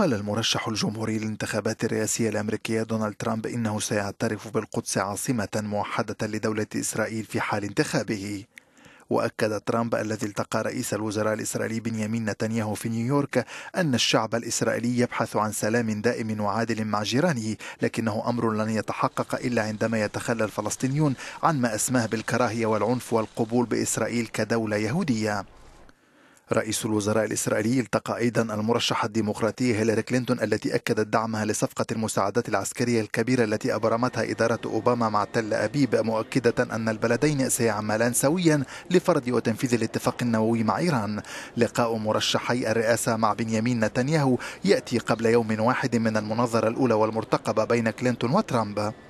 قال المرشح الجمهوري للانتخابات الرئاسية الأمريكية دونالد ترامب إنه سيعترف بالقدس عاصمة موحدة لدولة إسرائيل في حال انتخابه وأكد ترامب الذي التقى رئيس الوزراء الإسرائيلي بنيامين نتنياهو في نيويورك أن الشعب الإسرائيلي يبحث عن سلام دائم وعادل مع جيرانه لكنه أمر لن يتحقق إلا عندما يتخلى الفلسطينيون عن ما أسماه بالكراهية والعنف والقبول بإسرائيل كدولة يهودية رئيس الوزراء الإسرائيلي التقى أيضا المرشحة الديمقراطية هيلاري كلينتون التي أكدت دعمها لصفقة المساعدات العسكرية الكبيرة التي أبرمتها إدارة أوباما مع تل أبيب مؤكدة أن البلدين سيعملان سويا لفرض وتنفيذ الاتفاق النووي مع إيران لقاء مرشحي الرئاسة مع بنيامين نتنياهو يأتي قبل يوم واحد من المناظرة الأولى والمرتقبة بين كلينتون وترامب